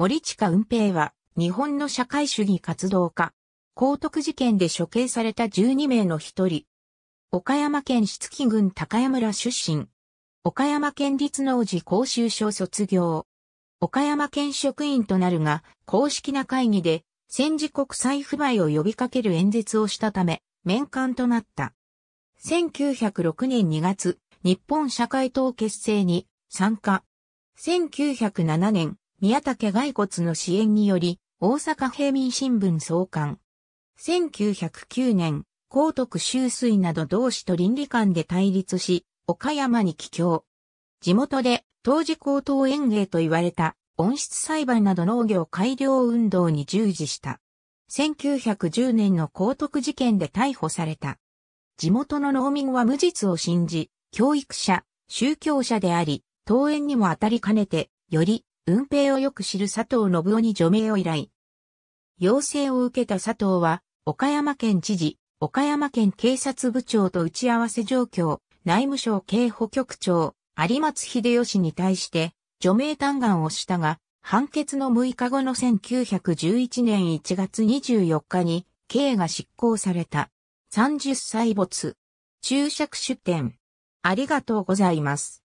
森近運平は、日本の社会主義活動家。高徳事件で処刑された12名の一人。岡山県出木郡高山村出身。岡山県立農事講習所卒業。岡山県職員となるが、公式な会議で、戦時国際不買を呼びかける演説をしたため、面会となった。1906年2月、日本社会党結成に参加。1907年、宮武骸骨の支援により、大阪平民新聞創刊。1909年、高徳秋水など同志と倫理観で対立し、岡山に帰郷。地元で当時高等園芸と言われた温室栽培など農業改良運動に従事した。1910年の高徳事件で逮捕された。地元の農民は無実を信じ、教育者、宗教者であり、登園にも当たりかねて、より運兵をよく知る佐藤信夫に除名を依頼。要請を受けた佐藤は、岡山県知事、岡山県警察部長と打ち合わせ状況、内務省警保局長、有松秀吉に対して、除名嘆願をしたが、判決の6日後の1911年1月24日に、刑が執行された。30歳没。注釈出典。ありがとうございます。